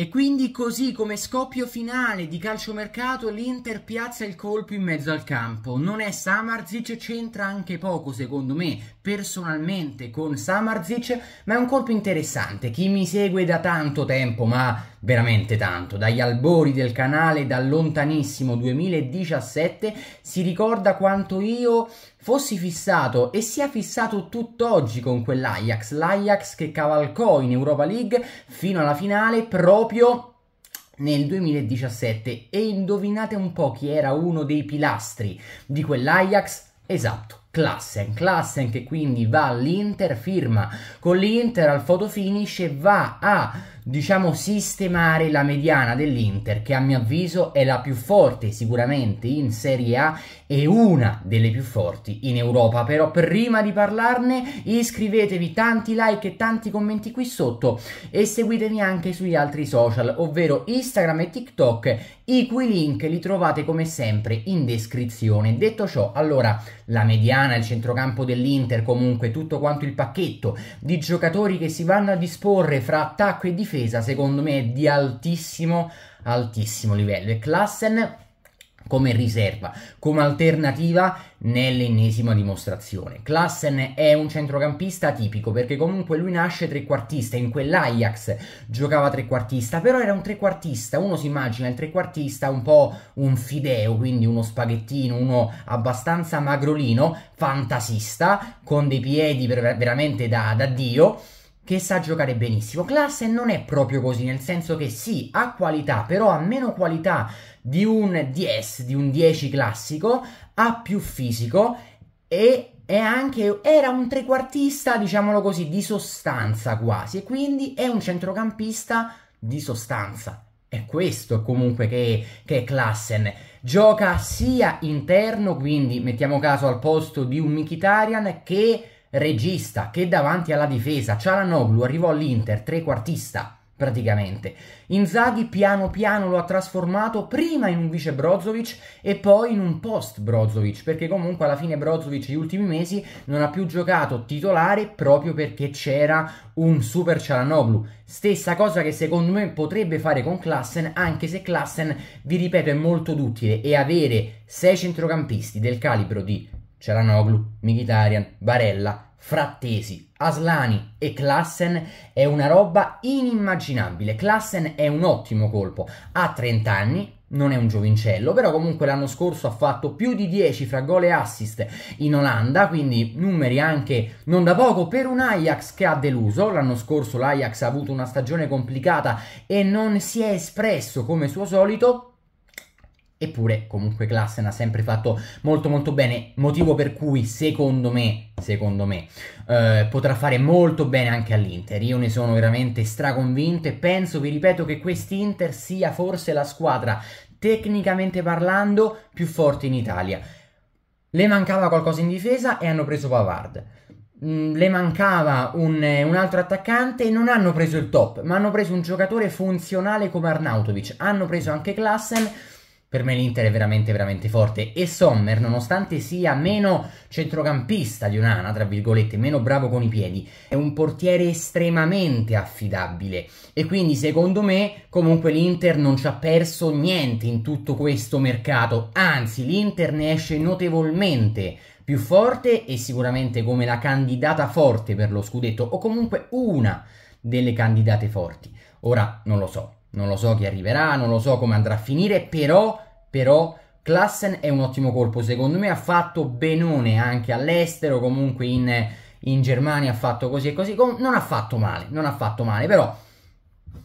E quindi così come scoppio finale di calciomercato l'Inter piazza il colpo in mezzo al campo. Non è Samarzic, c'entra anche poco secondo me personalmente con Samarzic, ma è un colpo interessante. Chi mi segue da tanto tempo, ma veramente tanto, dagli albori del canale, dal lontanissimo 2017, si ricorda quanto io fossi fissato e sia fissato tutt'oggi con quell'Ajax, l'Ajax che cavalcò in Europa League fino alla finale proprio nel 2017 e indovinate un po' chi era uno dei pilastri di quell'Ajax? Esatto. Klassen, Klassen che quindi va all'Inter, firma con l'Inter al fotofinish e va a diciamo sistemare la mediana dell'Inter che a mio avviso è la più forte sicuramente in Serie A e una delle più forti in Europa però prima di parlarne iscrivetevi tanti like e tanti commenti qui sotto e seguitemi anche sugli altri social ovvero Instagram e TikTok i cui link li trovate come sempre in descrizione detto ciò allora la mediana il centrocampo dell'Inter comunque tutto quanto il pacchetto di giocatori che si vanno a disporre fra attacco e difesa difesa secondo me è di altissimo, altissimo livello e Klassen come riserva, come alternativa nell'ennesima dimostrazione. Klassen è un centrocampista tipico perché comunque lui nasce trequartista, in quell'Ajax giocava trequartista, però era un trequartista, uno si immagina il trequartista un po' un fideo, quindi uno spaghettino, uno abbastanza magrolino, fantasista, con dei piedi veramente da, da dio, che sa giocare benissimo. Klassen non è proprio così, nel senso che sì, ha qualità, però ha meno qualità di un 10, di un 10 classico, ha più fisico e anche, era un trequartista, diciamolo così, di sostanza quasi, e quindi è un centrocampista di sostanza. È questo comunque che, che è Klassen. Gioca sia interno, quindi mettiamo caso al posto di un Mikitarian, che regista che davanti alla difesa Cialanoglu arrivò all'Inter trequartista praticamente. Inzaghi piano piano lo ha trasformato prima in un vice Brozovic e poi in un post Brozovic, perché comunque alla fine Brozovic negli ultimi mesi non ha più giocato titolare proprio perché c'era un super Cialanoglu. Stessa cosa che secondo me potrebbe fare con Klassen, anche se Klassen, vi ripeto, è molto duttile e avere sei centrocampisti del calibro di Celanoglu, Mkhitaryan, Varella, Frattesi, Aslani e Klassen è una roba inimmaginabile. Klassen è un ottimo colpo, ha 30 anni, non è un giovincello, però comunque l'anno scorso ha fatto più di 10 fra gol e assist in Olanda, quindi numeri anche non da poco per un Ajax che ha deluso. L'anno scorso l'Ajax ha avuto una stagione complicata e non si è espresso come suo solito, Eppure, comunque, Klassen ha sempre fatto molto molto bene, motivo per cui, secondo me, secondo me, eh, potrà fare molto bene anche all'Inter. Io ne sono veramente straconvinto e penso, vi ripeto, che quest'Inter sia forse la squadra, tecnicamente parlando, più forte in Italia. Le mancava qualcosa in difesa e hanno preso Pavard mm, le mancava un, eh, un, altro attaccante e non hanno preso il top, ma hanno preso un giocatore funzionale come Arnautovic, hanno preso anche Klassen per me l'Inter è veramente veramente forte e Sommer nonostante sia meno centrocampista di un'ana tra virgolette, meno bravo con i piedi, è un portiere estremamente affidabile e quindi secondo me comunque l'Inter non ci ha perso niente in tutto questo mercato, anzi l'Inter ne esce notevolmente più forte e sicuramente come la candidata forte per lo scudetto o comunque una delle candidate forti. Ora non lo so, non lo so chi arriverà, non lo so come andrà a finire, però, però Klassen è un ottimo colpo, secondo me ha fatto benone anche all'estero, comunque in, in Germania ha fatto così e così, non ha fatto male, non ha fatto male, però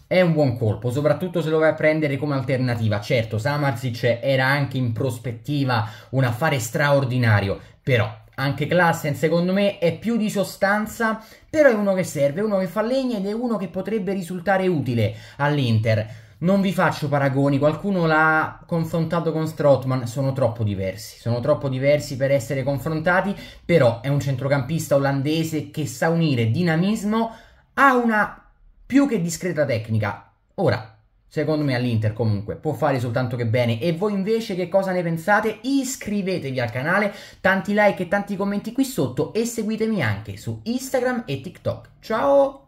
è un buon colpo, soprattutto se lo vai a prendere come alternativa. Certo, Samarzic era anche in prospettiva un affare straordinario, però anche Klassen secondo me è più di sostanza, però è uno che serve, uno che fa legna ed è uno che potrebbe risultare utile all'Inter. Non vi faccio paragoni, qualcuno l'ha confrontato con Strotman, sono troppo diversi, sono troppo diversi per essere confrontati, però è un centrocampista olandese che sa unire dinamismo a una più che discreta tecnica. Ora, secondo me all'Inter comunque può fare soltanto che bene. E voi invece che cosa ne pensate? Iscrivetevi al canale, tanti like e tanti commenti qui sotto e seguitemi anche su Instagram e TikTok. Ciao!